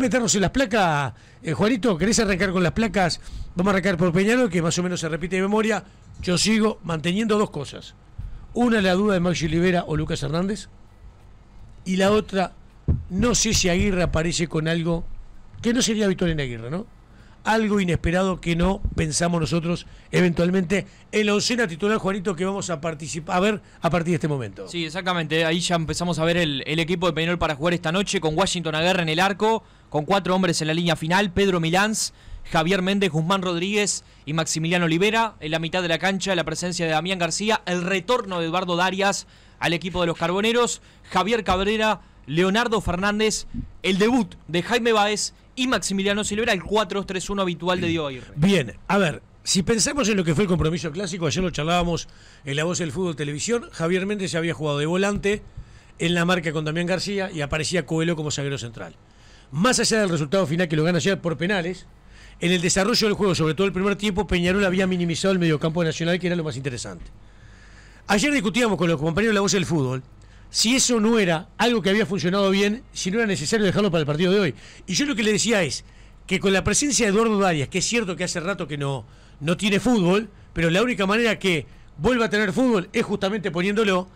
meternos en las placas, eh, Juanito, ¿querés arrancar con las placas? Vamos a arrancar por Peñarol, que más o menos se repite de memoria. Yo sigo manteniendo dos cosas. Una la duda de Maxi Olivera o Lucas Hernández. Y la otra, no sé si Aguirre aparece con algo que no sería Victoria en Aguirre, ¿no? algo inesperado que no pensamos nosotros eventualmente en la oncena titular, Juanito, que vamos a participar a ver a partir de este momento. Sí, exactamente. Ahí ya empezamos a ver el, el equipo de Peñol para jugar esta noche con Washington Aguerra en el arco, con cuatro hombres en la línea final, Pedro Milanz. Javier Méndez, Guzmán Rodríguez y Maximiliano Olivera. En la mitad de la cancha, la presencia de Damián García. El retorno de Eduardo Darias al equipo de los Carboneros. Javier Cabrera, Leonardo Fernández, el debut de Jaime Báez y Maximiliano Silvera, el 4-3-1 habitual de Diego Bien, a ver, si pensamos en lo que fue el compromiso clásico, ayer lo charlábamos en La Voz del Fútbol Televisión, Javier Méndez se había jugado de volante en la marca con Damián García y aparecía Coelho como zaguero central. Más allá del resultado final que lo gana ayer por penales, en el desarrollo del juego, sobre todo el primer tiempo, Peñarol había minimizado el mediocampo nacional, que era lo más interesante. Ayer discutíamos con los compañeros de La Voz del Fútbol si eso no era algo que había funcionado bien, si no era necesario dejarlo para el partido de hoy. Y yo lo que le decía es que con la presencia de Eduardo Darias, que es cierto que hace rato que no, no tiene fútbol, pero la única manera que vuelva a tener fútbol es justamente poniéndolo,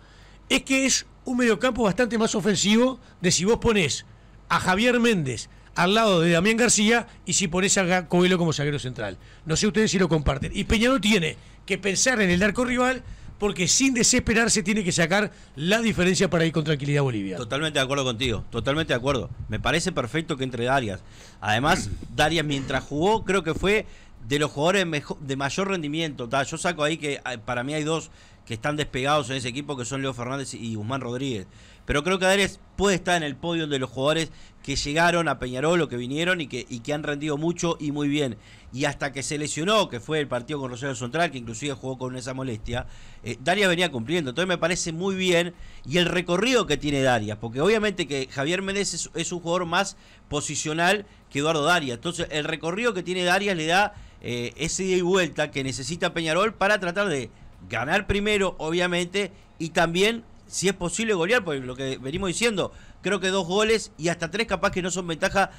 es que es un mediocampo bastante más ofensivo de si vos pones a Javier Méndez al lado de Damián García y si pones a Coelho como zaguero central. No sé ustedes si lo comparten. Y Peñarol tiene que pensar en el arco rival porque sin desesperarse tiene que sacar la diferencia para ir con tranquilidad a Bolivia. Totalmente de acuerdo contigo, totalmente de acuerdo. Me parece perfecto que entre Darias. Además, Darias mientras jugó creo que fue de los jugadores de mayor rendimiento. Yo saco ahí que ah, para mí hay dos que están despegados en ese equipo, que son Leo Fernández y Guzmán Rodríguez. Pero creo que Darias puede estar en el podio de los jugadores que llegaron a Peñarol o que vinieron y que, que han rendido mucho y muy bien. Y hasta que se lesionó, que fue el partido con Rosario Central, que inclusive jugó con esa molestia, eh, Darias venía cumpliendo. Entonces me parece muy bien y el recorrido que tiene Darias, porque obviamente que Javier Méndez es, un jugador más posicional que Eduardo Darias. Entonces el recorrido que tiene Darias le da eh, ese día y vuelta que necesita Peñarol para tratar de ganar primero, obviamente, y también si es posible golear, por lo que venimos diciendo, creo que dos goles y hasta tres capaz que no son ventaja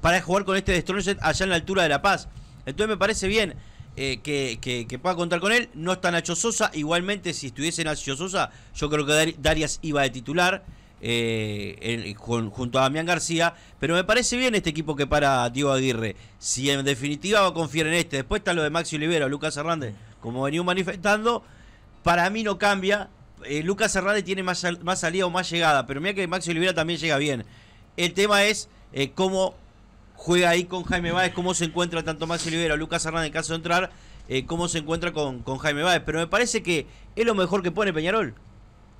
para jugar con este Destroyer allá en la altura de La Paz. Entonces me parece bien eh, que, pueda contar con él. No está Nacho Sosa, igualmente si estuviese Nacho Sosa, yo creo que Darias iba de titular. Eh, junto a Damián García, pero me parece bien este equipo que para Diego Aguirre. Si en definitiva va a confiar en este, después está lo de Maxi Olivera Lucas Hernández, como venimos manifestando, para mí no cambia eh, Lucas Serrade tiene más, más salida o más llegada, pero mira que Maxi Oliveira también llega bien. El tema es eh, cómo juega ahí con Jaime Báez, cómo se encuentra tanto Maxi Oliveira o Lucas Hernández en caso de entrar, eh, cómo se encuentra con, con Jaime Báez. Pero me parece que es lo mejor que pone Peñarol.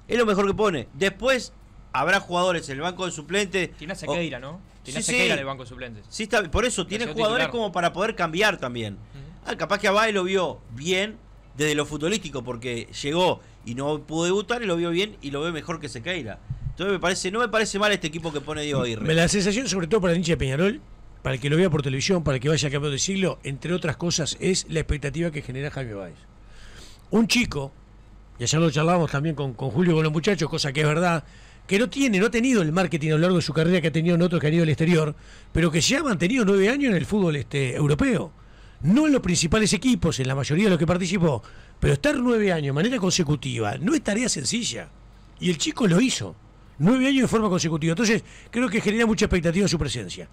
Es lo mejor que pone. Después habrá jugadores en el banco de suplentes. Tiene a Sequeira, ¿no? Tiene a Sequeira en el banco de suplentes. Sí, está, por eso, tiene jugadores como para poder cambiar también. Ah, capaz que a lo vio bien desde lo futbolístico, porque llegó y no pudo debutar y lo vio bien y lo ve mejor que Sequeira. Entonces me parece, no me parece mal este equipo que pone Diego Aguirre. La sensación, sobre todo para el hincha de Peñarol, para el que lo vea por televisión, para el que vaya a cambio de siglo, entre otras cosas, es la expectativa que genera Jaime Báez. Un chico, y ayer lo charlábamos también con, con Julio con los muchachos, cosa que es verdad, que no tiene, no ha tenido el marketing a lo largo de su carrera que ha tenido en otros que han ido al exterior, pero que se ha mantenido nueve años en el fútbol este, europeo. No en los principales equipos, en la mayoría de los que participó, pero estar nueve años de manera consecutiva no es tarea sencilla. Y el chico lo hizo. Nueve años de forma consecutiva. Entonces, creo que genera mucha expectativa su presencia.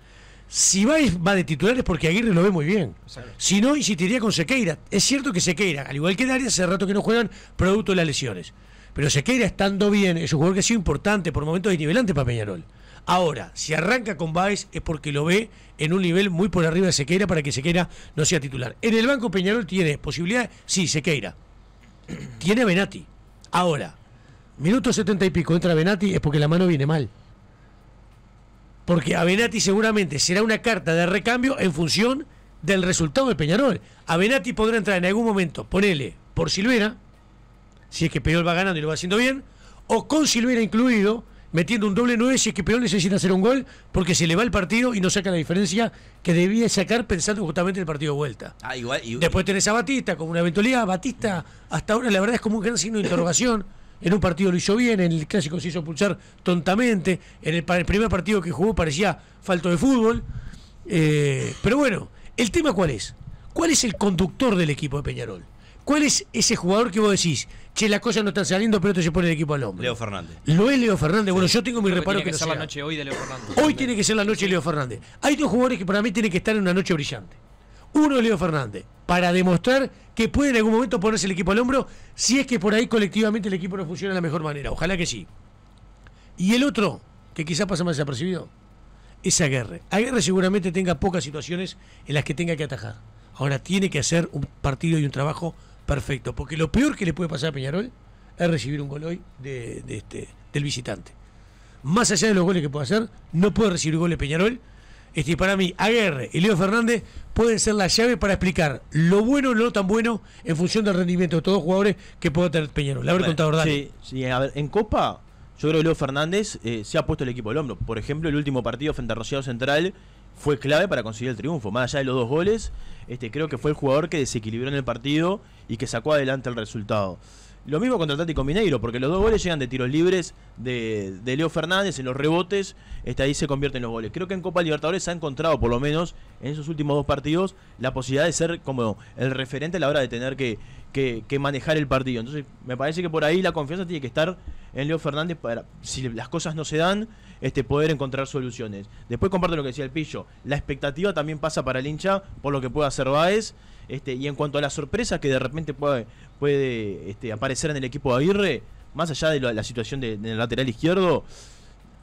Si va, va de titulares porque Aguirre lo ve muy bien. Si no, insistiría con Sequeira. Es cierto que Sequeira, al igual que Darias, hace rato que no juegan, producto de las lesiones. Pero Sequeira estando bien, es un jugador que ha sido importante, por momentos desnivelante para Peñarol. Ahora, si arranca con Báez es porque lo ve en un nivel muy por arriba de Sequeira para que Sequeira no sea titular. En el banco Peñarol tiene posibilidades, sí, Sequeira. tiene Benati. Ahora, minuto setenta y pico entra Venati es porque la mano viene mal. Porque a Venati seguramente será una carta de recambio en función del resultado de Peñarol. A Benati podrá entrar en algún momento, ponele, por Silvera, si es que Peñarol va ganando y lo va haciendo bien, o con Silvera incluido, metiendo un doble 9 si que Peñarol necesita hacer un gol porque se le va el partido y no saca la diferencia que debía sacar pensando justamente el partido de vuelta. Ah, igual, Después tenés a Batista como una eventualidad. Batista hasta ahora la verdad es como un gran signo de interrogación. En un partido lo hizo bien, en el clásico se hizo pulsar tontamente, en el, primer partido que jugó parecía falto de fútbol. Eh, pero bueno, ¿el tema cuál es? ¿Cuál es el conductor del equipo de Peñarol? ¿Cuál es ese jugador que vos decís? Che, las cosas no están saliendo, pero te este se pone el equipo al hombro. Leo Fernández. Lo es Leo Fernández. Bueno, yo tengo mi reparo que, no ser la noche hoy de Leo Fernández. Hoy tiene que ser la noche de Leo Fernández. Hay dos jugadores que para mí tienen que estar en una noche brillante. Uno es Leo Fernández, para demostrar que puede en algún momento ponerse el equipo al hombro, si es que por ahí colectivamente el equipo no funciona de la mejor manera. Ojalá que sí. Y el otro, que quizás pasa más desapercibido, es Aguerre. Aguerre seguramente tenga pocas situaciones en las que tenga que atajar. Ahora tiene que hacer un partido y un trabajo perfecto, porque lo peor que le puede pasar a Peñarol es recibir un gol hoy de, este, del visitante. Más allá de los goles que puede hacer, no puede recibir goles Peñarol. Este, para mí, Aguerre y Leo Fernández pueden ser la llave para explicar lo bueno o no tan bueno en función del rendimiento de todos los jugadores que pueda tener Peñarol. ...la verdad en Copa, yo creo que Leo Fernández eh, se ha puesto el equipo al hombro. Por ejemplo, el último partido frente a Rociado Central fue clave para conseguir el triunfo. Más allá de los dos goles, este, creo que fue el jugador que desequilibró en el partido y que sacó adelante el resultado. Lo mismo contra con Mineiro, porque los dos goles llegan de tiros libres de, Leo Fernández en los rebotes, este, ahí se convierten los goles. Creo que en Copa Libertadores se ha encontrado, por lo menos en esos últimos dos partidos, la posibilidad de ser como el referente a la hora de tener que, manejar el partido. Entonces, me parece que por ahí la confianza tiene que estar en Leo Fernández para, si las cosas no se dan, este, poder encontrar soluciones. Después comparto lo que decía el Pillo. La expectativa también pasa para el hincha por lo que pueda hacer Baez este, y en cuanto a la sorpresa que de repente puede, puede este, aparecer en el equipo de Aguirre, más allá de la, situación del de, lateral izquierdo,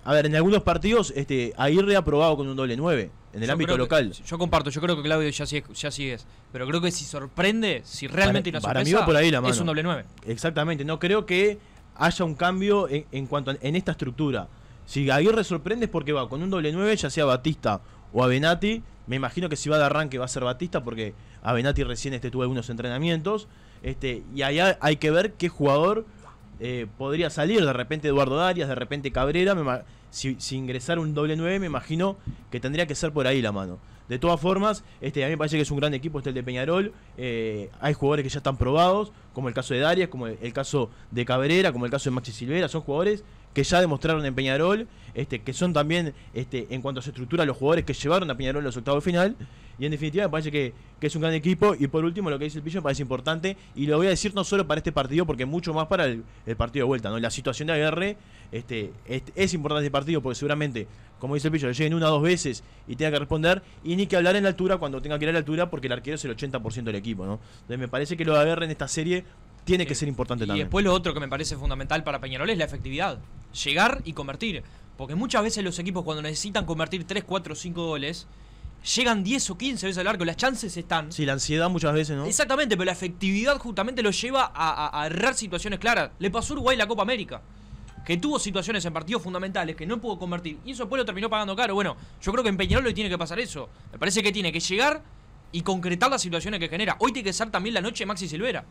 a ver, en algunos partidos este, Aguirre ha probado con un doble 9 en el ámbito local. yo comparto, yo creo que Claudio ya sí, Pero creo que si sorprende, si realmente para, la sorpresa, es un doble 9. Exactamente, no creo que haya un cambio en, cuanto a, en esta estructura. Si Aguirre sorprende es porque va con un doble 9, ya sea Batista o a Me imagino que si va de arranque va a ser Batista porque a recién este, tuvo algunos entrenamientos. Este, y allá hay que ver qué jugador eh, podría salir. De repente Eduardo Darias, de repente Cabrera. si, si ingresara un doble 9, me imagino que tendría que ser por ahí la mano. De todas formas, este, a mí me parece que es un gran equipo este el de Peñarol. Eh, hay jugadores que ya están probados, como el caso de Darias, como el, el, caso de Cabrera, como el caso de Maxi Silvera. Son jugadores que ya demostraron en Peñarol, este, que son también, este, en cuanto a su estructura, los jugadores que llevaron a Peñarol los octavos de final. Y en definitiva me parece que, es un gran equipo. Y por último, lo que dice el Pillo me parece importante. Y lo voy a decir no solo para este partido, porque mucho más para el, partido de vuelta. ¿no? La situación de Aguerre este, es importante este partido, porque seguramente, como dice el Pillo, le lleguen una o dos veces y tenga que responder. Y ni que hablar en la altura cuando tenga que ir a la altura, porque el arquero es el 80% del equipo. ¿no? Entonces me parece que lo de Aguerre en esta serie tiene que eh, ser importante también. Y después lo otro que me parece fundamental para Peñarol es la efectividad. Llegar y convertir. Porque muchas veces los equipos cuando necesitan convertir 3, 4, 5 goles, llegan 10 o 15 veces al arco, las chances están. Sí, la ansiedad muchas veces, ¿no? Exactamente, pero la efectividad justamente lo lleva a, a, errar situaciones claras. Le pasó a Uruguay la Copa América, que tuvo situaciones en partidos fundamentales que no pudo convertir, y eso después lo terminó pagando caro. Bueno, yo creo que en Peñarol tiene que pasar eso. Me parece que tiene que llegar y concretar las situaciones que genera. Hoy tiene que ser también la noche de Maxi Silvera.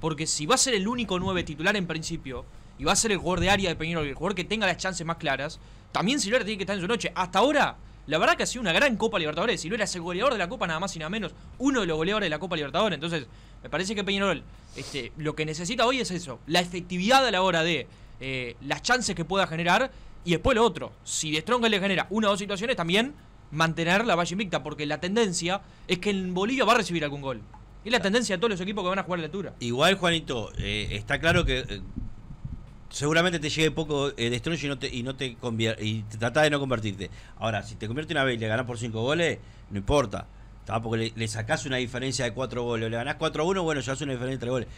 Porque si va a ser el único 9 titular en principio, y va a ser el jugador de área de Peñarol, el jugador que tenga las chances más claras, también Silvera tiene que estar en su noche. Hasta ahora, la verdad que ha sido una gran Copa Libertadores. no es el goleador de la Copa, nada más y nada menos. Uno de los goleadores de la Copa Libertadores. Entonces, me parece que Peñarol este, lo que necesita hoy es eso: la efectividad a la hora de eh, las chances que pueda generar. Y después lo otro: si De Strong le genera una o dos situaciones, también mantener la valle invicta, porque la tendencia es que en Bolivia va a recibir algún gol. Es la tendencia de todos los equipos que van a jugar a la altura. Igual, Juanito, eh, está claro que eh, seguramente te llegue poco eh, de y no te, y no te y trata de no convertirte. Ahora, si te convierte una vez y le ganás por cinco goles, no importa. Porque le, sacás una diferencia de cuatro goles. Le ganás 4 a 1, bueno, ya hace una diferencia de goles.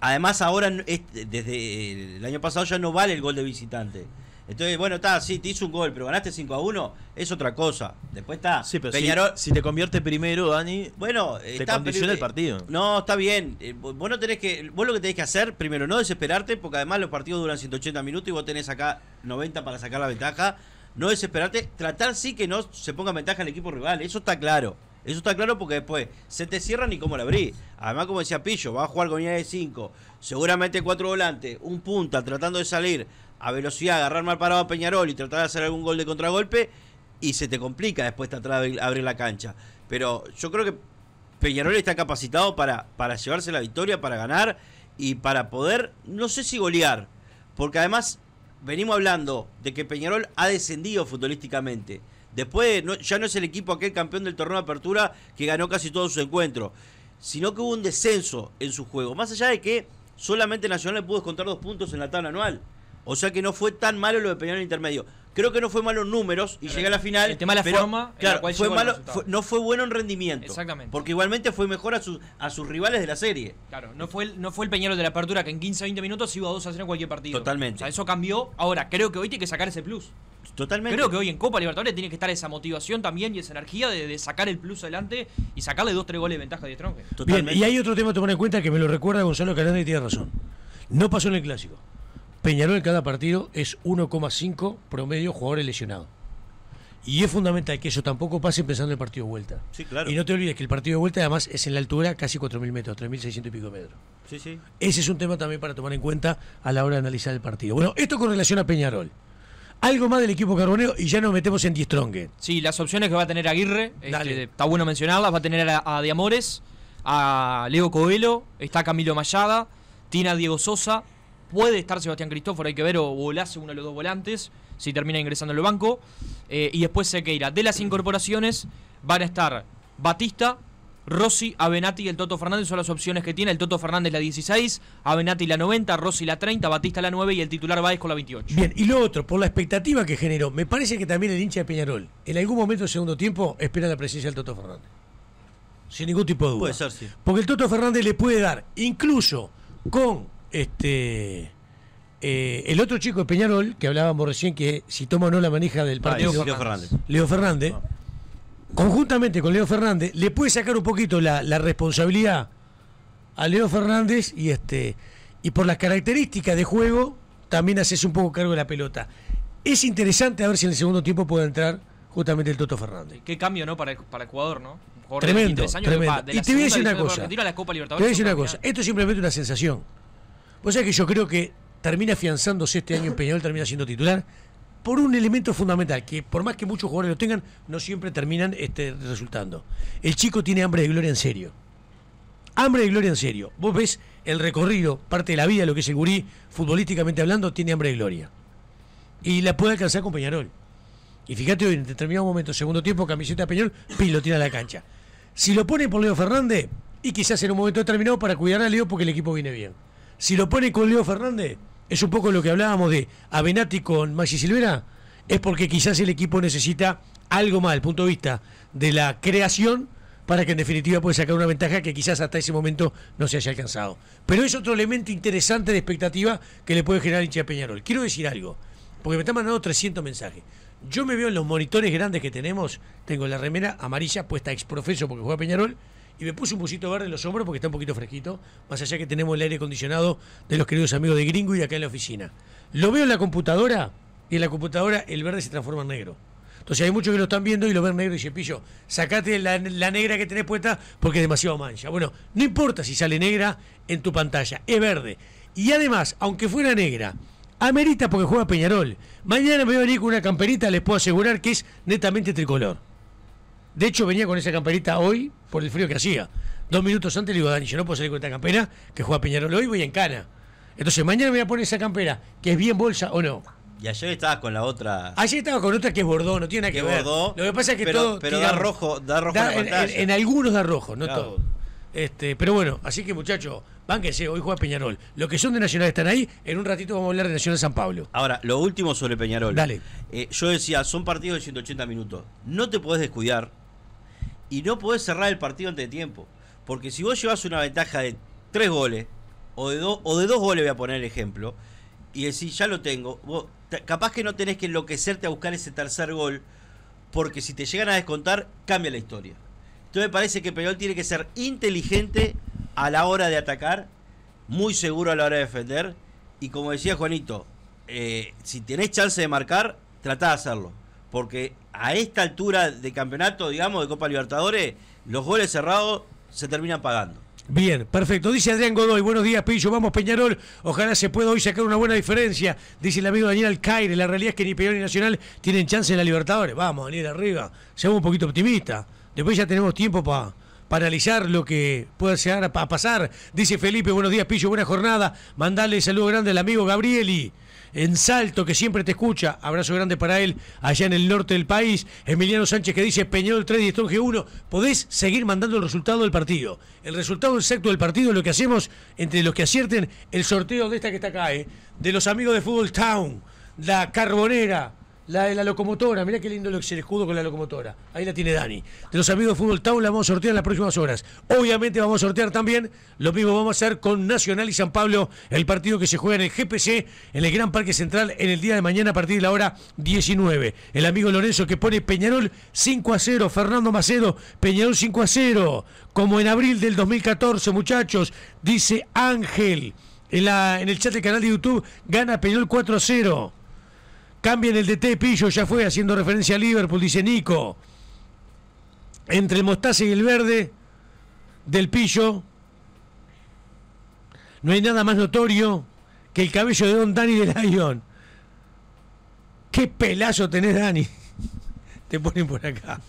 Además, ahora, desde el año pasado, ya no vale el gol de visitante. Entonces, bueno, está, sí, te hizo un gol, pero ganaste 5 a 1, es otra cosa. Después está. si, te convierte primero, Dani, bueno, te condiciona el partido. Eh, no, está bien. Eh, vos, tenés que, vos lo que tenés que hacer, primero, no desesperarte, porque además los partidos duran 180 minutos y vos tenés acá 90 para sacar la ventaja. No desesperarte, tratar sí que no se ponga ventaja al equipo rival, eso está claro. Eso está claro porque después se te cierran y cómo la abrí... Además, como decía Pillo, va a jugar con línea de 5, seguramente cuatro volantes, un punta tratando de salir a velocidad agarrar mal parado a Peñarol y tratar de hacer algún gol de contragolpe y se te complica después tratar de abrir la cancha. Pero yo creo que Peñarol está capacitado para, para llevarse la victoria, para ganar y para poder, no sé si golear, porque además venimos hablando de que Peñarol ha descendido futbolísticamente. Después ya no es el equipo aquel campeón del torneo de apertura que ganó casi todos sus encuentros, sino que hubo un descenso en su juego. Más allá de que solamente Nacional le pudo descontar dos puntos en la tabla anual. O sea que no fue tan malo lo de Peñarol intermedio. Creo que no fue malo en números y llega a la final. El tema de la fue malo, no fue bueno en rendimiento. Exactamente. Porque igualmente fue mejor a sus, a sus rivales de la serie. Claro, no fue, el, no fue el Peñarol de la apertura que en 15 20 minutos iba a 2 a 0 en cualquier partido. Totalmente. O sea, eso cambió. Ahora, creo que hoy tiene que sacar ese plus. Totalmente. Creo que hoy en Copa Libertadores tiene que estar esa motivación también y esa energía de, sacar el plus adelante y sacarle 2 tres goles de ventaja de Strong. Totalmente. y hay otro tema a tomar en cuenta que me lo recuerda Gonzalo Calanda y tiene razón. No pasó en el clásico. Peñarol en cada partido es 1,5 promedio jugadores lesionados. Y es fundamental que eso tampoco pase en el partido de vuelta. Sí, claro. Y no te olvides que el partido de vuelta además es en la altura casi 4.000 metros, 3.600 y pico metros. Sí, sí. Ese es un tema también para tomar en cuenta a la hora de analizar el partido. Bueno, esto con relación a Peñarol. Algo más del equipo carbonero y ya nos metemos en Diestrongue. Sí, las opciones que va a tener Aguirre, este, está bueno mencionarlas, va a tener a, Diamores, a Leo Coelho, está Camilo Mayada, Tina Diego Sosa, Puede estar Sebastián Cristóforo, hay que ver, o volase uno de los dos volantes, si termina ingresando al banco. Eh, y después Sequeira. De las incorporaciones van a estar Batista, Rossi, Avenati y el Toto Fernández son las opciones que tiene. El Toto Fernández la 16, Avenati la 90, Rossi la 30, Batista la 9 y el titular Báez con la 28. Bien, y lo otro, por la expectativa que generó, me parece que también el hincha de Peñarol, en algún momento del segundo tiempo, espera la presencia del Toto Fernández. Sin ningún tipo de duda. Puede ser, sí. Porque el Toto Fernández le puede dar, incluso con este. Eh, el otro chico de Peñarol, que hablábamos recién, que si toma o no la manija del ah, partido. Leo, Fernández. Conjuntamente con Leo Fernández, le puede sacar un poquito la, responsabilidad a Leo Fernández y este. Y por las características de juego, también haces un poco cargo de la pelota. Es interesante a ver si en el segundo tiempo puede entrar justamente el Toto Fernández. Qué cambio, ¿no? Para el, para ¿no? tremendo. y te voy una cosa. Te voy a decir una cosa. Esto es simplemente una sensación. O sea que yo creo que termina afianzándose este año en Peñarol, termina siendo titular por un elemento fundamental, que por más que muchos jugadores lo tengan, no siempre terminan este, resultando. El chico tiene hambre de gloria en serio. Hambre de gloria en serio. Vos ves el recorrido, parte de la vida, lo que es futbolísticamente hablando, tiene hambre de gloria. Y la puede alcanzar con Peñarol. Y fíjate hoy, en determinado momento, segundo tiempo, camiseta de Peñarol, a la cancha. Si lo pone por Leo Fernández, y quizás en un momento determinado para cuidar a Leo porque el equipo viene bien si lo pone con Leo Fernández, es un poco lo que hablábamos de Avenati con Maxi Silvera, es porque quizás el equipo necesita algo más, el punto de vista de la creación, para que en definitiva pueda sacar una ventaja que quizás hasta ese momento no se haya alcanzado. Pero es otro elemento interesante de expectativa que le puede generar hincha Peñarol. Quiero decir algo, porque me están mandando 300 mensajes. Yo me veo en los monitores grandes que tenemos, tengo la remera amarilla puesta ex profeso porque juega Peñarol, y me puse un busito verde en los hombros porque está un poquito fresquito, más allá que tenemos el aire acondicionado de los queridos amigos de Gringo y acá en la oficina. Lo veo en la computadora y en la computadora el verde se transforma en negro. Entonces hay muchos que lo están viendo y lo ven negro y se Pillo, sacate la, la negra que tenés puesta porque es demasiado mancha. Bueno, no importa si sale negra en tu pantalla, es verde. Y además, aunque fuera negra, amerita porque juega Peñarol. Mañana me voy a venir con una camperita, les puedo asegurar que es netamente tricolor. De hecho, venía con esa camperita hoy por el frío que hacía. Dos minutos antes le digo, Dani, yo no puedo salir con esta campera, que juega Peñarol hoy, voy en cana. Entonces, mañana me voy a poner esa campera, que es bien bolsa o no. Y ayer estabas con la otra. Ayer estaba con otra que es bordó, no tiene nada que, ver. Lo que pasa es que pero, todo. Pero da rojo, da rojo en, algunos da rojo, no todo. Este, pero bueno, así que muchachos, bánquense, hoy juega Peñarol. Los que son de Nacional están ahí, en un ratito vamos a hablar de Nacional San Pablo. Ahora, lo último sobre Peñarol. Dale. Eh, yo decía, son partidos de 180 minutos. No te podés descuidar y no podés cerrar el partido antes de tiempo. Porque si vos llevas una ventaja de tres goles, o de, dos o de dos goles voy a poner el ejemplo, y decís, ya lo tengo, capaz que no tenés que enloquecerte a buscar ese tercer gol, porque si te llegan a descontar, cambia la historia. Entonces me parece que Peñol tiene que ser inteligente a la hora de atacar, muy seguro a la hora de defender, y como decía Juanito, eh, si tenés chance de marcar, tratá de hacerlo porque a esta altura de campeonato, digamos, de Copa Libertadores, los goles cerrados se terminan pagando. Bien, perfecto. Dice Adrián Godoy, buenos días, Pillo. Vamos, Peñarol. Ojalá se pueda hoy sacar una buena diferencia. Dice el amigo Daniel Alcaire. La realidad es que ni Peñarol ni Nacional tienen chance en la Libertadores. Vamos, Daniel, arriba. Seamos un poquito optimistas. Después ya tenemos tiempo para analizar lo que pueda llegar a, pasar. Dice Felipe, buenos días, Pillo. Buena jornada. Mandale saludo grande al amigo Gabrieli en Salto, que siempre te escucha. Abrazo grande para él allá en el norte del país. Emiliano Sánchez que dice Peñol 3 y Estonge 1 Podés seguir mandando el resultado del partido. El resultado exacto del partido, es lo que hacemos entre los que acierten el sorteo de esta que está acá, ¿eh? de los amigos de Fútbol Town, la Carbonera la de la locomotora, mirá qué lindo lo el escudo con la locomotora. Ahí la tiene Dani. De los amigos de Fútbol Town la vamos a sortear en las próximas horas. Obviamente vamos a sortear también, lo mismo vamos a hacer con Nacional y San Pablo, el partido que se juega en el GPC, en el Gran Parque Central, en el día de mañana a partir de la hora 19. El amigo Lorenzo que pone Peñarol 5 a 0, Fernando Macedo, Peñarol 5 a 0, como en abril del 2014, muchachos, dice Ángel. En, la, en el chat del canal de YouTube gana Peñarol 4 a 0. Cambien el DT, Pillo, ya fue haciendo referencia a Liverpool, dice Nico. Entre el mostaza y el verde del Pillo, no hay nada más notorio que el cabello de Don Dani de Lyon. ¡Qué pelazo tenés, Dani! Te ponen por acá.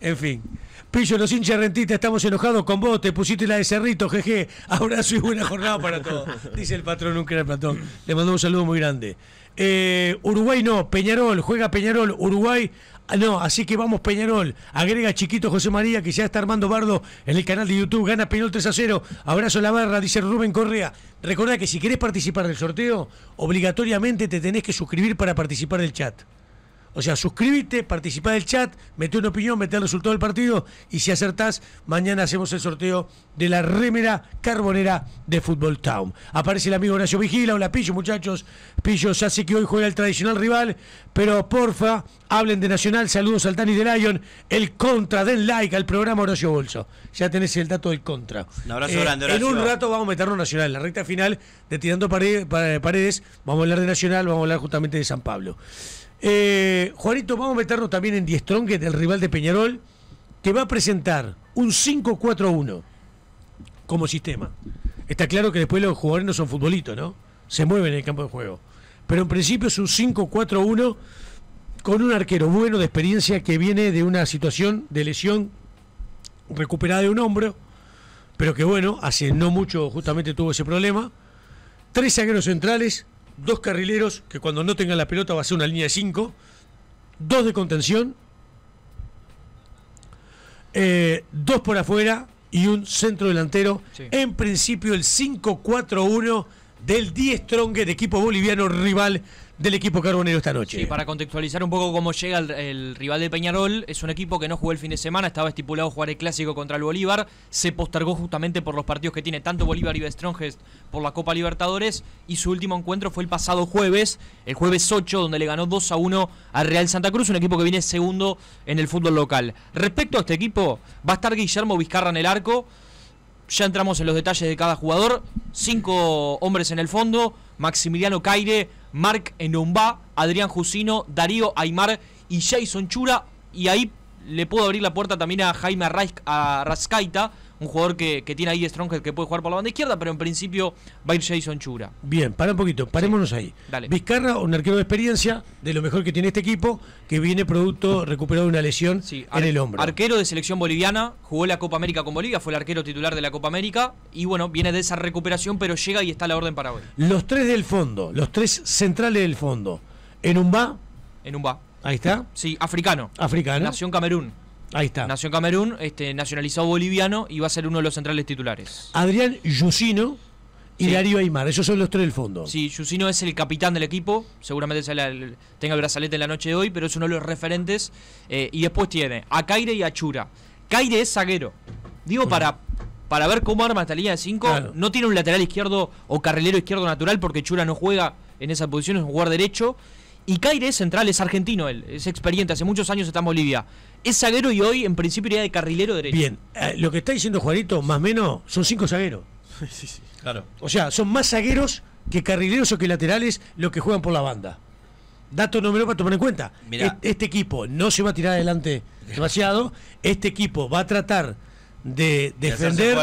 En fin. Pillo, los hinchas rentistas, estamos enojados con vos, te pusiste la de cerrito, jeje. Abrazo y buena jornada para todos. Dice el patrón gran Platón. Le mandamos un saludo muy grande. Eh, Uruguay no, Peñarol, juega Peñarol, Uruguay ah, no, así que vamos Peñarol. Agrega Chiquito José María que ya está armando Bardo en el canal de YouTube. Gana Peñarol 3 a 0. Abrazo la barra, dice Rubén Correa. recuerda que si querés participar del sorteo, obligatoriamente te tenés que suscribir para participar del chat. O sea, suscríbete, participa del chat, mete una opinión, mete el resultado del partido y si acertás, mañana hacemos el sorteo de la remera carbonera de Fútbol Town. Aparece el amigo Horacio Vigila, hola Pillo, muchachos. Pillo, ya sé que hoy juega el tradicional rival, pero porfa, hablen de Nacional, saludos al Dani de Lion, el contra, den like al programa Horacio Bolso. Ya tenés el dato del contra. Un abrazo grande, Horacio. Eh, en un rato vamos a meternos Nacional, la recta final de Tirando Paredes, vamos a hablar de Nacional, vamos a hablar justamente de San Pablo. Eh, Juanito, vamos a meternos también en strong que el rival de Peñarol, que va a presentar un 5-4-1 como sistema. Está claro que después los jugadores no son futbolitos, ¿no? Se mueven en el campo de juego. Pero en principio es un 5-4-1 con un arquero bueno de experiencia que viene de una situación de lesión recuperada de un hombro, pero que bueno, hace no mucho justamente tuvo ese problema. Tres zagueros centrales, dos carrileros que cuando no tengan la pelota va a ser una línea de 5, dos de contención, eh, dos por afuera y un centro delantero. En principio el 5-4-1 del 10 Stronger de equipo boliviano rival del equipo carbonero esta noche. Sí, para contextualizar un poco cómo llega el, rival de Peñarol, es un equipo que no jugó el fin de semana, estaba estipulado jugar el clásico contra el Bolívar, se postergó justamente por los partidos que tiene tanto Bolívar y Strongest por la Copa Libertadores y su último encuentro fue el pasado jueves, el jueves 8, donde le ganó 2 a 1 al Real Santa Cruz, un equipo que viene segundo en el fútbol local. Respecto a este equipo, va a estar Guillermo Vizcarra en el arco. Ya entramos en los detalles de cada jugador. Cinco hombres en el fondo. Maximiliano Caire, Mark Enumba, Adrián Jusino, Darío Aymar y Jason Chura. Y ahí le puedo abrir la puerta también a Jaime Arrascaita un jugador que, tiene ahí Stronghead que puede jugar por la banda izquierda, pero en principio va a ir Jason Chura. Bien, para un poquito, parémonos ahí. Vizcarra, un arquero de experiencia, de lo mejor que tiene este equipo, que viene producto recuperado de una lesión en el hombro. Arquero de selección boliviana, jugó la Copa América con Bolivia, fue el arquero titular de la Copa América, y bueno, viene de esa recuperación, pero llega y está a la orden para hoy. Los tres del fondo, los tres centrales del fondo. En un En un Ahí está. Sí, africano. Africano. Nación Camerún. Ahí está. Nació en Camerún, este, nacionalizado boliviano y va a ser uno de los centrales titulares. Adrián Yusino y Darío Aymar, esos son los tres del fondo. Sí, Yusino es el capitán del equipo, seguramente tenga el brazalete en la noche de hoy, pero es uno de los referentes. Eh, y después tiene a Caire y a Chura. Caire es zaguero. Digo para, para ver cómo arma esta línea de cinco, No tiene un lateral izquierdo o carrilero izquierdo natural porque Chura no juega en esa posición, es un jugador derecho. Y Caire central, es argentino él, es experiente, hace muchos años está en Bolivia. Es zaguero y hoy en principio iría de carrilero derecho. Bien, eh, lo que está diciendo Juanito, más o menos, son cinco zagueros. sí, sí, claro. O sea, son más zagueros que carrileros o que laterales los que juegan por la banda. Dato número para tomar en cuenta. E-, este, equipo no se va a tirar adelante demasiado. Este equipo va a tratar de defender,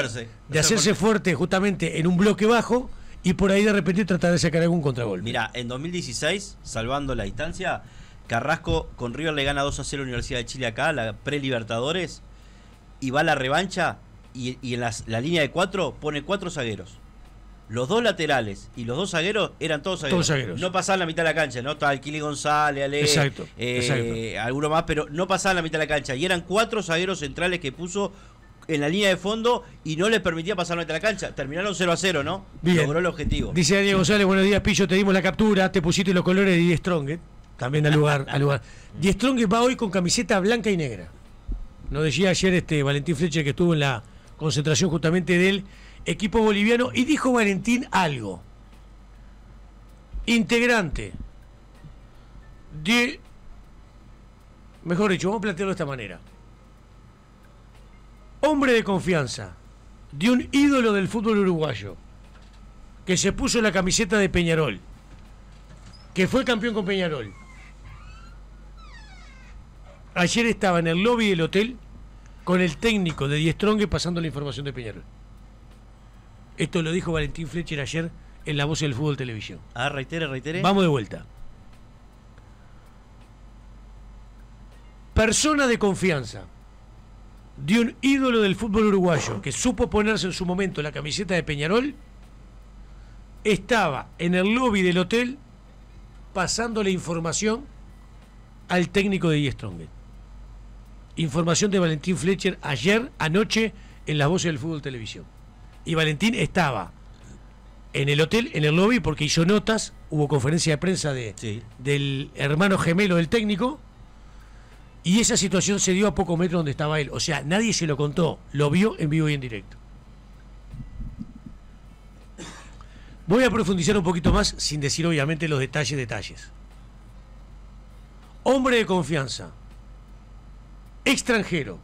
de hacerse fuerte justamente en un bloque bajo y por ahí de repente tratar de sacar algún contragolpe. Mira, en 2016, salvando la distancia, Carrasco con River le gana 2 a 0 a la Universidad de Chile acá, la pre-Libertadores, y va a la revancha y, en la línea de 4 pone cuatro zagueros. Los dos laterales y los dos zagueros eran todos zagueros. No pasaban la mitad de la cancha, ¿no? Estaba González, eh, exacto. Alguno más, pero no pasaban la mitad de la cancha. Y eran cuatro zagueros centrales que puso en la línea de fondo y no les permitía pasar a la cancha. Terminaron 0 a 0, ¿no? Bien. Logró el objetivo. Dice Daniel González, buenos días, Pillo, te dimos la captura, te pusiste los colores de Die Strong, también al lugar, al lugar. Die Strong va hoy con camiseta blanca y negra. Nos decía ayer este Valentín Fletcher que estuvo en la concentración justamente del equipo boliviano y dijo Valentín algo. Integrante de... Mejor dicho, vamos a plantearlo de esta manera hombre de confianza de un ídolo del fútbol uruguayo que se puso la camiseta de Peñarol, que fue campeón con Peñarol. Ayer estaba en el lobby del hotel con el técnico de Diestrongue pasando la información de Peñarol. Esto lo dijo Valentín Fletcher ayer en La Voz del Fútbol Televisión. Ah, reitere, reitere. Vamos de vuelta. Persona de confianza de un ídolo del fútbol uruguayo que supo ponerse en su momento la camiseta de Peñarol, estaba en el lobby del hotel pasando la información al técnico de Strong. Información de Valentín Fletcher ayer, anoche, en las voces del fútbol televisión. Y Valentín estaba en el hotel, en el lobby, porque hizo notas, hubo conferencia de prensa de, del hermano gemelo del técnico y esa situación se dio a pocos metros donde estaba él. O sea, nadie se lo contó. Lo vio en vivo y en directo. Voy a profundizar un poquito más sin decir obviamente los detalles, detalles. Hombre de confianza. Extranjero.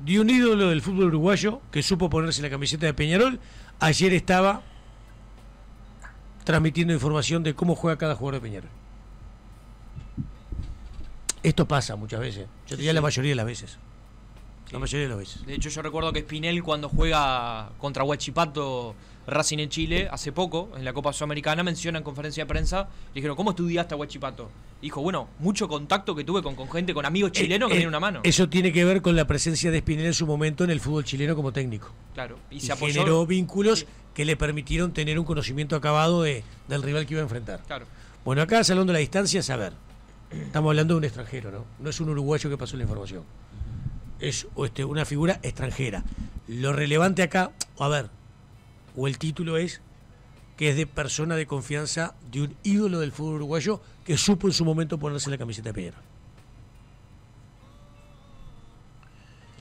De un ídolo del fútbol uruguayo que supo ponerse la camiseta de Peñarol. Ayer estaba transmitiendo información de cómo juega cada jugador de Peñarol. Esto pasa muchas veces. Yo diría la mayoría de las veces. La mayoría de las veces. De hecho, yo recuerdo que Spinel cuando juega contra Huachipato Racing en Chile, hace poco, en la Copa Sudamericana, menciona en conferencia de prensa, le dijeron, ¿cómo estudiaste a Huachipato? Dijo, bueno, mucho contacto que tuve con, gente, con amigos eh, chilenos que eh, tienen una mano. Eso tiene que ver con la presencia de Spinel en su momento en el fútbol chileno como técnico. Claro, y, se apoyó. generó vínculos que le permitieron tener un conocimiento acabado de, del rival que iba a enfrentar. Claro. Bueno, acá, salón de la distancia, a saber. Estamos hablando de un extranjero, ¿no? No es un uruguayo que pasó la información. Es este, una figura extranjera. Lo relevante acá, a ver, o el título es que es de persona de confianza de un ídolo del fútbol uruguayo que supo en su momento ponerse la camiseta de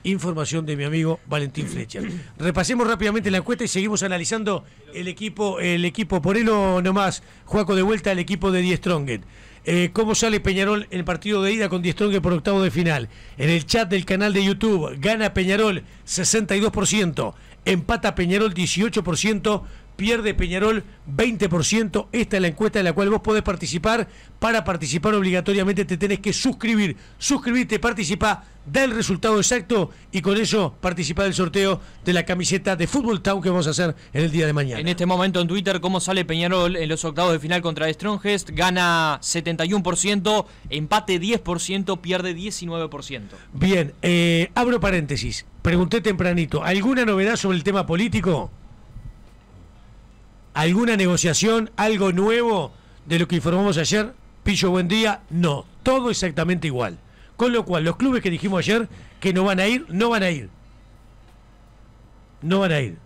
Información de mi amigo Valentín Fletcher. Repasemos rápidamente la encuesta y seguimos analizando el equipo, el equipo, o nomás, Juaco de vuelta al equipo de Die Strongen. Eh, cómo sale Peñarol en el partido de ida con Diestrongue por octavo de final. En el chat del canal de YouTube, gana Peñarol 62%, empata Peñarol 18%, pierde Peñarol 20%. Esta es la encuesta en la cual vos podés participar. Para participar obligatoriamente te tenés que suscribir. Suscribirte, participa, da el resultado exacto y con eso participa del sorteo de la camiseta de Fútbol Town que vamos a hacer en el día de mañana. En este momento en Twitter, ¿cómo sale Peñarol en los octavos de final contra Strongest? Gana 71%, empate 10%, pierde 19%. Bien, eh, abro paréntesis. Pregunté tempranito, ¿alguna novedad sobre el tema político? ¿Alguna negociación? ¿Algo nuevo de lo que informamos ayer? Pillo, buen día. No, todo exactamente igual. Con lo cual, los clubes que dijimos ayer que no van a ir, no van a ir. No van a ir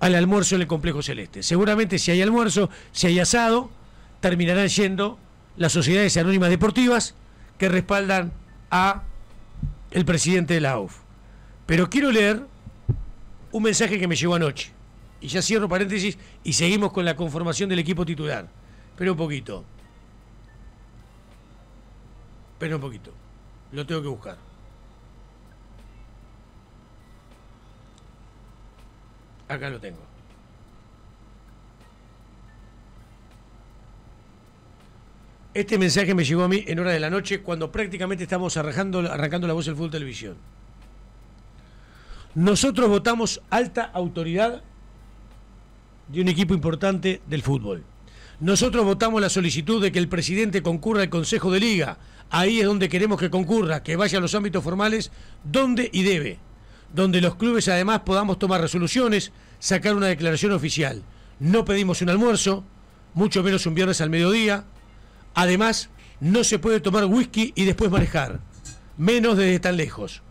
al almuerzo en el complejo celeste. Seguramente si hay almuerzo, si hay asado, terminarán yendo las sociedades anónimas deportivas que respaldan a el presidente de la AUF. Pero quiero leer un mensaje que me llegó anoche y ya cierro paréntesis y seguimos con la conformación del equipo titular. Pero un poquito. Pero un poquito. Lo tengo que buscar. Acá lo tengo. Este mensaje me llegó a mí en hora de la noche cuando prácticamente estamos arrancando, arrancando la voz del fútbol televisión. Nosotros votamos alta autoridad de un equipo importante del fútbol. Nosotros votamos la solicitud de que el presidente concurra al Consejo de Liga. Ahí es donde queremos que concurra, que vaya a los ámbitos formales donde y debe. Donde los clubes además podamos tomar resoluciones, sacar una declaración oficial. No pedimos un almuerzo, mucho menos un viernes al mediodía. Además, no se puede tomar whisky y después manejar, menos desde tan lejos.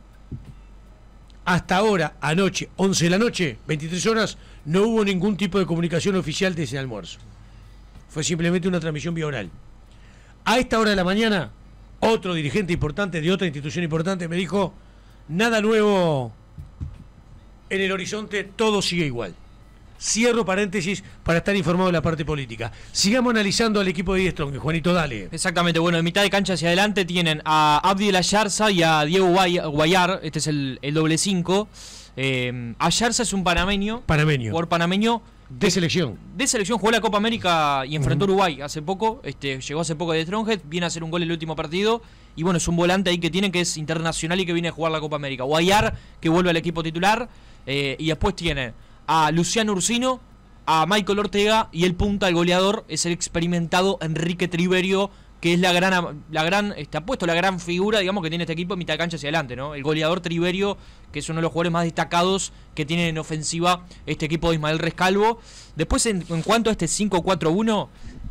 Hasta ahora, anoche, 11 de la noche, 23 horas, no hubo ningún tipo de comunicación oficial desde el almuerzo. Fue simplemente una transmisión vía oral. A esta hora de la mañana, otro dirigente importante de otra institución importante me dijo, nada nuevo en el horizonte, todo sigue igual. Cierro paréntesis para estar informado de la parte política. Sigamos analizando al equipo de Strong, Juanito, dale. Exactamente, bueno, de mitad de cancha hacia adelante tienen a Abdi La y a Diego Guayar, este es el, el doble 5. Eh, Ayarza es un panameño. Panameño. Jugador panameño. De selección. De selección, jugó la Copa América y enfrentó a Uruguay hace poco. Este, llegó hace poco de Stronghead, viene a hacer un gol en el último partido. Y bueno, es un volante ahí que tiene que es internacional y que viene a jugar la Copa América. Guayar, que vuelve al equipo titular. Eh, y después tiene a Luciano Ursino, a Michael Ortega y el punta, el goleador, es el experimentado Enrique Triverio, que es la gran, la gran, está puesto la gran figura, digamos, que tiene este equipo en mitad de cancha hacia adelante, ¿no? El goleador Triverio, que es uno de los jugadores más destacados que tiene en ofensiva este equipo de Ismael Rescalvo. Después, en, cuanto a este 5-4-1,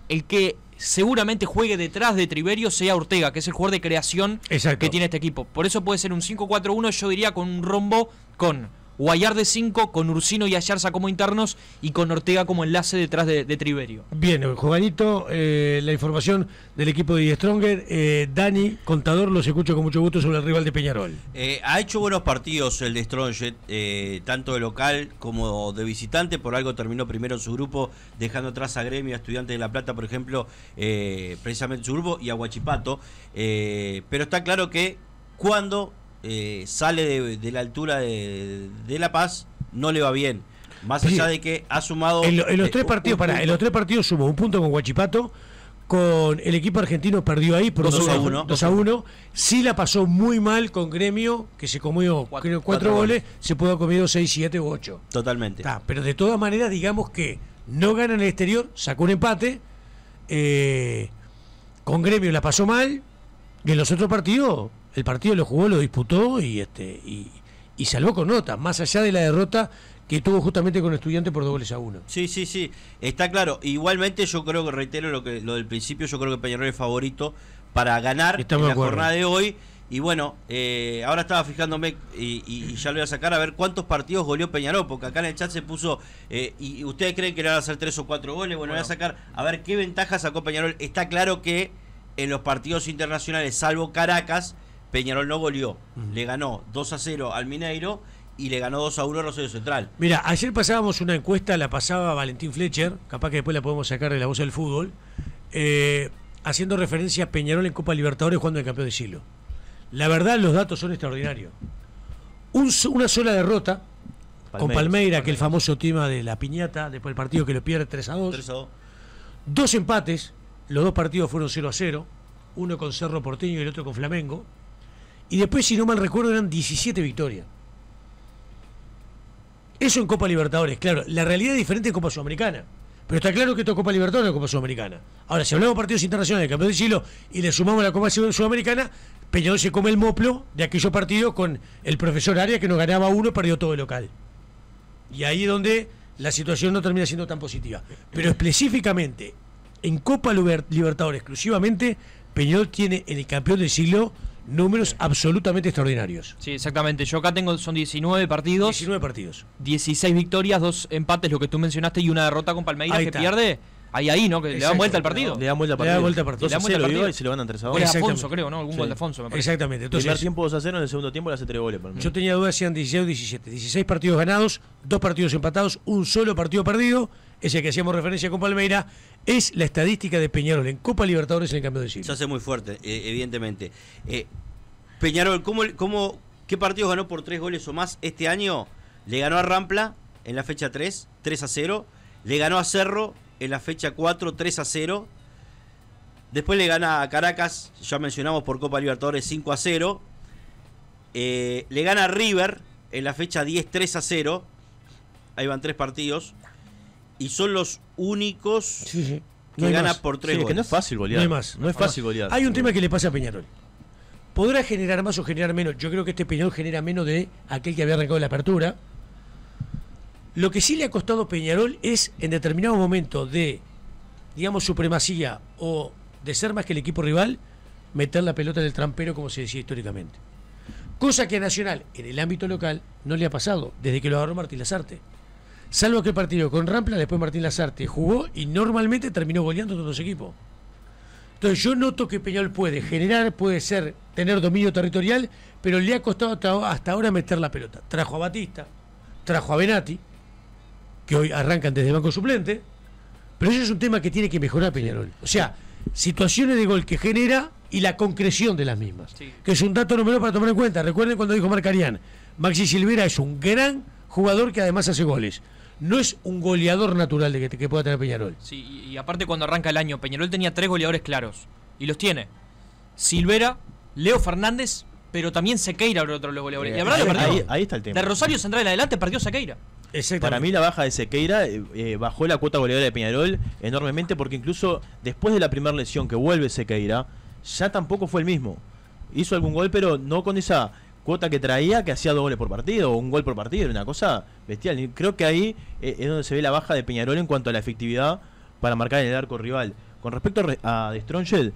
el que seguramente juegue detrás de Triverio sea Ortega, que es el jugador de creación que tiene este equipo. Por eso puede ser un 5-4-1, yo diría, con un rombo con Guayar de 5 con Ursino y Ayarza como internos y con Ortega como enlace detrás de, Triverio. Bien, Juanito, eh, la información del equipo de Stronger. Eh, Dani, contador, los escucho con mucho gusto sobre el rival de Peñarol. Eh, ha hecho buenos partidos el de Stronger, tanto de local como de visitante. Por algo terminó primero en su grupo, dejando atrás a Gremio, a Estudiantes de La Plata, por ejemplo, precisamente su y a Huachipato. pero está claro que cuando eh, sale de, la altura de, La Paz, no le va bien. Más allá de que ha sumado. En, los eh, tres partidos, para, en los tres partidos sumó un punto con Guachipato con el equipo argentino perdió ahí por 2 a 1. Sí la pasó muy mal con Gremio, que se comió 4 goles, se pudo haber comido 6, 7 u 8. Totalmente. pero de todas maneras, digamos que no gana en el exterior, sacó un empate. Eh, con Gremio la pasó mal. Y en los otros partidos el partido lo jugó, lo disputó y, este, y, salvó con notas, más allá de la derrota que tuvo justamente con estudiante por dobles a uno. Sí, sí, sí, está claro. Igualmente yo creo que reitero lo que lo del principio, yo creo que Peñarol es favorito para ganar en la jornada de hoy. Y bueno, eh, ahora estaba fijándome y, ya lo voy a sacar a ver cuántos partidos goleó Peñarol, porque acá en el chat se puso, eh, y, ustedes creen que le van a hacer tres o cuatro goles, bueno, bueno, voy a sacar a ver qué ventaja sacó Peñarol. Está claro que en los partidos internacionales, salvo Caracas, Peñarol no goleó. Le ganó 2 a 0 al Mineiro y le ganó 2 a 1 al Rosario Central. Mira, ayer pasábamos una encuesta, la pasaba Valentín Fletcher, capaz que después la podemos sacar de la voz del fútbol, eh, haciendo referencia a Peñarol en Copa Libertadores jugando en campeón de siglo. La verdad, los datos son extraordinarios. una sola derrota con Palmeira, que el famoso tema de la piñata, después del partido que lo pierde 3 a 3 a 2. Dos empates, los dos partidos fueron 0 a 0, uno con Cerro Porteño y el otro con Flamengo. Y después, si no mal recuerdo, eran 17 victorias. Eso en Copa Libertadores, claro. La realidad es diferente en Copa Sudamericana. Pero está claro que esto es Copa Libertadores o Copa Sudamericana. Ahora, si hablamos de partidos internacionales, campeón del siglo, y le sumamos la Copa Sudamericana, Peñarol se come el moplo de aquellos partidos con el profesor Arias que nos ganaba uno, perdió todo el local. Y ahí es donde la situación no termina siendo tan positiva. Pero específicamente, en Copa Libertadores exclusivamente, Peñarol tiene en el campeón del siglo números absolutamente extraordinarios. Sí, exactamente. Yo acá tengo, son 19 partidos. 19 partidos. 16 victorias, dos empates, lo que tú mencionaste, y una derrota con Palmeiras que pierde. Ahí, ahí, ¿no? Que le dan vuelta al partido. Le da vuelta al partido. Le dan vuelta al partido. Le vuelta al partido. y se lo van a Gol de Alfonso, creo, ¿no? Algún gol de me parece. Exactamente. Entonces, primer en el segundo tiempo le hace 3 goles. Yo tenía dudas si eran 16 o 17. 16 partidos ganados, 2 partidos empatados, un solo partido perdido ese que hacíamos referencia con Palmeira, es la estadística de Peñarol en Copa Libertadores en el cambio de Chile. Se hace muy fuerte, eh, evidentemente. Eh, Peñarol, ¿cómo, qué partidos ganó por tres goles o más este año? Le ganó a Rampla en la fecha 3, 3 a 0. Le ganó a Cerro en la fecha 4, 3 a 0. Después le gana a Caracas, ya mencionamos por Copa Libertadores 5 a 0. Eh, le gana a River en la fecha 10, 3 a 0. Ahí van tres partidos y son los únicos que ganan por tres goles. Es que no es fácil golear. No hay más. es fácil golear. Hay un tema que le pasa a Peñarol. Podrá generar más o generar menos. Yo creo que este Peñarol genera menos de aquel que había arrancado la apertura. Lo que sí le ha costado Peñarol es en determinado momento de, digamos, supremacía o de ser más que el equipo rival, meter la pelota del trampero como se decía históricamente. Cosa que a Nacional, en el ámbito local, no le ha pasado desde que lo agarró Martín Lazarte. Salvo aquel partido con Rampla, después Martín Lazarte jugó y normalmente terminó goleando todos los equipos. Entonces yo noto que Peñarol puede generar, puede ser, tener dominio territorial, pero le ha costado hasta ahora meter la pelota. Trajo a Batista, trajo a Benati, que hoy arrancan desde el banco suplente, pero eso es un tema que tiene que mejorar Peñarol. O sea, situaciones de gol que genera y la concreción de las mismas, que es un dato número para tomar en cuenta. Recuerden cuando dijo Marcarián, Maxi Silvera es un gran jugador que además hace goles no es un goleador natural de que, pueda tener Peñarol. Sí, y, aparte cuando arranca el año, Peñarol tenía tres goleadores claros. Y los tiene. Silvera, Leo Fernández, pero también Sequeira otro de los goleadores. y eh, ahí, ahí, ahí, está el tema. De Rosario Central adelante perdió Sequeira. Para mí la baja de Sequeira eh, eh, bajó la cuota goleadora de Peñarol enormemente porque incluso después de la primera lesión que vuelve Sequeira, ya tampoco fue el mismo. Hizo algún gol, pero no con esa cuota que traía que hacía dos goles por partido, o un gol por partido, era una cosa bestial. Creo que ahí eh, es donde se ve la baja de Peñarol en cuanto a la efectividad para marcar en el arco rival. Con respecto a de Stronged,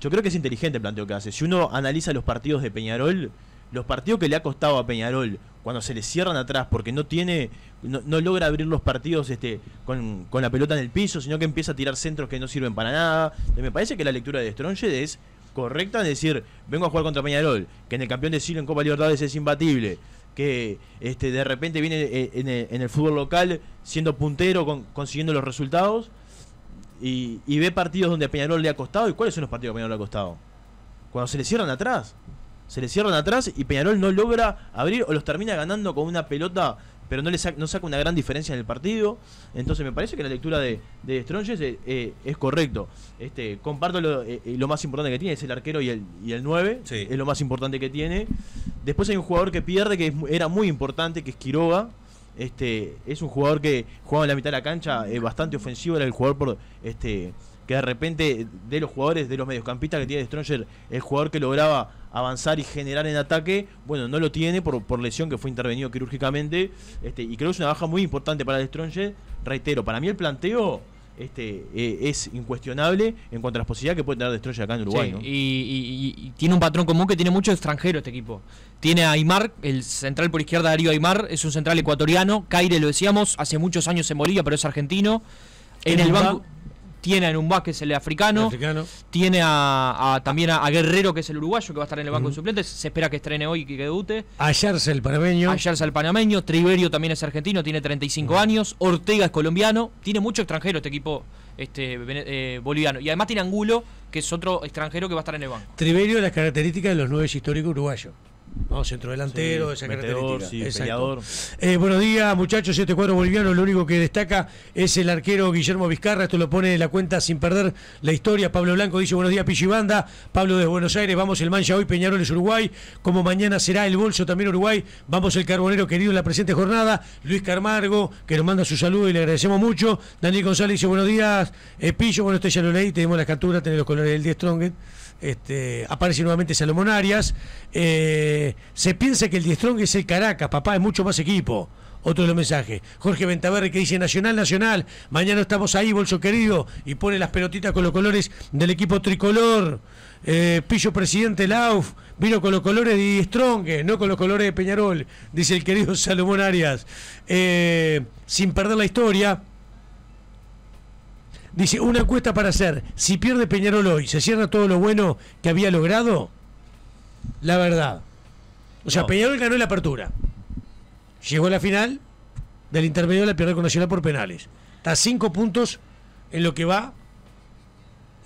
yo creo que es inteligente el planteo que hace. Si uno analiza los partidos de Peñarol, los partidos que le ha costado a Peñarol cuando se le cierran atrás porque no tiene no, logra abrir los partidos este con, la pelota en el piso sino que empieza a tirar centros que no sirven para nada Entonces me parece que la lectura de Stronged es correcta es decir vengo a jugar contra Peñarol que en el campeón de siglo en Copa Libertadores es imbatible que este, de repente viene eh, en el, fútbol local siendo puntero, consiguiendo los resultados, y, ve partidos donde Peñarol le ha costado. ¿Y cuáles son los partidos que Peñarol le ha costado? Cuando se le cierran atrás. Se le cierran atrás y Peñarol no logra abrir o los termina ganando con una pelota pero no saca, una gran diferencia en el partido. Entonces me parece que la lectura de, de Stronges eh, eh, es correcto. Este, comparto eh, lo, más importante que tiene, es el arquero y el, y el 9, es lo más importante que tiene. Después hay un jugador que pierde, que era muy importante, que es Quiroga. Este, es un jugador que jugaba en la mitad de la cancha, bastante ofensivo, era el jugador por... Este, que de repente eh, de los jugadores, de los mediocampistas que tiene Stronger, el jugador que lograba avanzar y generar en ataque, bueno, no lo tiene por, por lesión que fue intervenido quirúrgicamente. Este, y creo que es una baja muy importante para el Stronger. Reitero, para mí el planteo este, eh, es incuestionable en cuanto a las posibilidades que puede tener Stronger acá en Uruguay. y, tiene un patrón común que tiene mucho extranjero este equipo. Tiene a Aymar, el central por izquierda Darío Aymar, es un central ecuatoriano. Caire, lo decíamos, hace muchos años en Bolivia, pero es argentino. En el, banco, tiene a Numbá, que es el africano, tiene a, también a, Guerrero, que es el uruguayo, que va a estar en el banco de suplentes, se espera que estrene hoy y que debute. Ayarse el panameño. es el panameño, Triverio también es argentino, tiene 35 años, Ortega es colombiano, tiene mucho extranjero este equipo este, eh, boliviano. Y además tiene Angulo, que es otro extranjero que va a estar en el banco. Triverio, las características de los nueve históricos uruguayos. No, centro delantero, sí, esa eh, buenos días, muchachos, este cuadro boliviano. Lo único que destaca es el arquero Guillermo Vizcarra. Esto lo pone en la cuenta sin perder la historia. Pablo Blanco dice buenos días, Pichibanda. Pablo de Buenos Aires, vamos el mancha hoy, Peñarol Uruguay. Como mañana será el bolso también Uruguay. Vamos el carbonero querido en la presente jornada. Luis Carmargo, que nos manda su saludo y le agradecemos mucho. Daniel González dice buenos días, eh, Pillo. Bueno, este ya lo leí, tenemos la captura, tenemos los colores del 10 Strong. Este, aparece nuevamente Salomón Arias. Eh, se piensa que el Diestrong es el Caracas, papá, es mucho más equipo. Otro de los mensajes. Jorge Ventaverri que dice Nacional, Nacional. Mañana estamos ahí, bolso querido. Y pone las pelotitas con los colores del equipo tricolor. Eh, Pillo Presidente Lauf vino con los colores de Strong, eh, no con los colores de Peñarol, dice el querido Salomón Arias. sin perder la historia, Dice, una encuesta para hacer. Si pierde Peñarol hoy, ¿se cierra todo lo bueno que había logrado? La verdad. O sea, Peñarol ganó la apertura. Llegó a la final del intermedio de la pierde con por penales. Está a cinco puntos en lo que va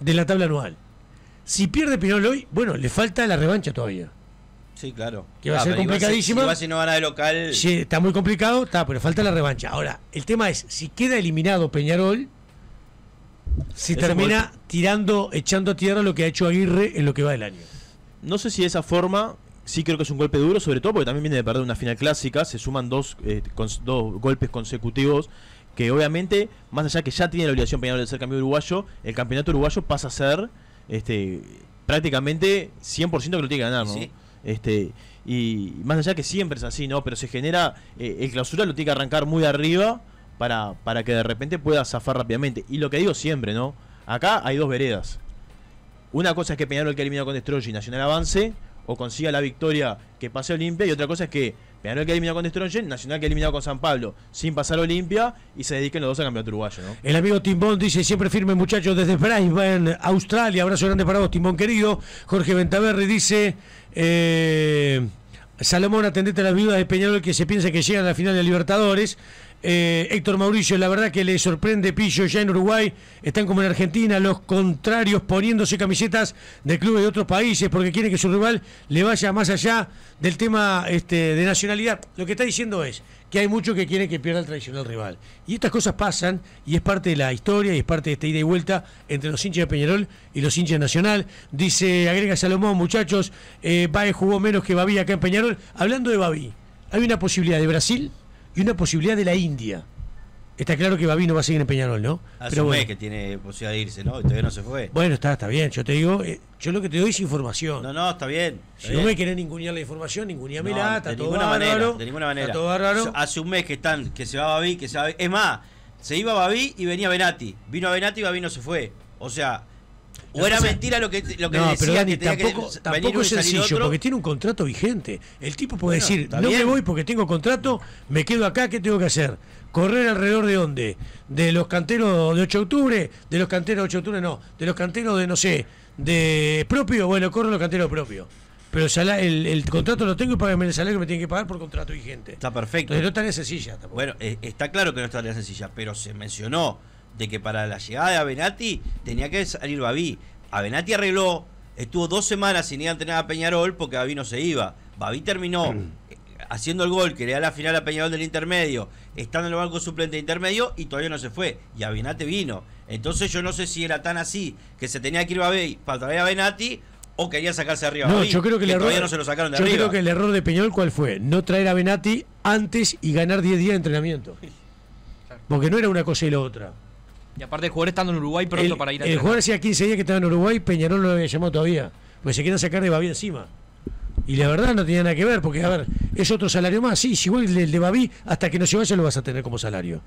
de la tabla anual. Si pierde Peñarol hoy, bueno, le falta la revancha todavía. Sí, claro. Que va a ah, ser complicadísima. Si, si, no gana de local. Sí, está muy complicado, está, pero falta la revancha. Ahora, el tema es, si queda eliminado Peñarol, si termina tirando, echando a tierra lo que ha hecho Aguirre en lo que va del año. No sé si de esa forma, sí creo que es un golpe duro, sobre todo porque también viene de perder una final clásica, se suman dos, eh, dos golpes consecutivos que obviamente, más allá que ya tiene la obligación penal de ser campeón uruguayo, el campeonato uruguayo pasa a ser este, prácticamente 100% que lo tiene que ganar, Este, y más allá que siempre es así, ¿no? Pero se genera, eh, el clausura lo tiene que arrancar muy arriba para, que de repente pueda zafar rápidamente. Y lo que digo siempre, ¿no? Acá hay dos veredas. Una cosa es que Peñarol que eliminó con Destroy y Nacional avance o consiga la victoria que pase a Olimpia. Y otra cosa es que Peñarol que eliminado con Destroyen, Nacional que ha eliminado con San Pablo, sin pasar a Olimpia y se dediquen los dos al campeonato uruguayo. ¿no? El amigo Timbón dice siempre firme, muchachos, desde Brisbane, Australia. Abrazo grande para vos, Timbón querido. Jorge Ventaverri dice. Eh, Salomón, atendete a las viudas de Peñarol que se piensa que llegan a la final de Libertadores. Eh, Héctor Mauricio, la verdad que le sorprende Pillo ya en Uruguay, están como en Argentina los contrarios poniéndose camisetas de clubes de otros países porque quieren que su rival le vaya más allá del tema este, de nacionalidad. Lo que está diciendo es que hay muchos que quieren que pierda el tradicional rival. Y estas cosas pasan y es parte de la historia y es parte de esta ida y vuelta entre los hinchas de Peñarol y los hinchas Nacional. Dice, agrega Salomón, muchachos, eh, jugó menos que Babi acá en Peñarol. Hablando de Babi, ¿hay una posibilidad de Brasil? y una posibilidad de la India. Está claro que no va a seguir en Peñarol, ¿no? Hace un mes que tiene posibilidad de irse, ¿no? Y todavía no se fue. Bueno, está, está bien. Yo te digo, eh, yo lo que te doy es información. No, no, está bien. si no me querés ningunear la información, ninguneamela, no, está de ninguna manera, De ninguna manera. Está todo raro. Hace un mes que están, que se va Babi, que se va Es más, se iba Babi y venía Benati. Vino a Benati y Babi no se fue. O sea, o era mentira lo que, lo que no, pero Dani, tampoco, tampoco es sencillo, porque tiene un contrato vigente. El tipo puede decir, no me voy porque tengo contrato, me quedo acá, ¿qué tengo que hacer? ¿Correr alrededor de dónde? ¿De los canteros de 8 de octubre? ¿De los canteros de 8 de octubre? No, de los canteros de, no sé, de propio, bueno, corro los canteros propios pero el, contrato lo tengo y págame el salario que me tienen que pagar por contrato vigente. Está perfecto. Entonces no tan sencilla. Bueno, eh, está claro que no está tan sencilla, pero se mencionó de que para la llegada de Avenatti tenía que salir Babi. Avenatti arregló, estuvo dos semanas sin ir a entrenar a Peñarol porque Babi no se iba. Babi terminó mm. eh, haciendo el gol que le da la final a Peñarol del intermedio, estando en el banco suplente de intermedio y todavía no se fue. Y Avenatti vino. Entonces yo no sé si era tan así que se tenía que ir Babi para traer a Avenatti o quería sacarse arriba. No, yo creo que, el error, no se lo sacaron de yo creo que el error de Peñarol cuál fue, no traer a Benati antes y ganar 10 días de entrenamiento. Porque no era una cosa y la otra. Y aparte el jugador estando en Uruguay pronto para ir a El jugador hacía 15 días que estaba en Uruguay, Peñarol no lo había llamado todavía. Porque se quieren sacar de Babi encima. Y la verdad no tenía nada que ver, porque a ver, es otro salario más. Sí, si igual el de Babi, hasta que no se vaya lo vas a tener como salario.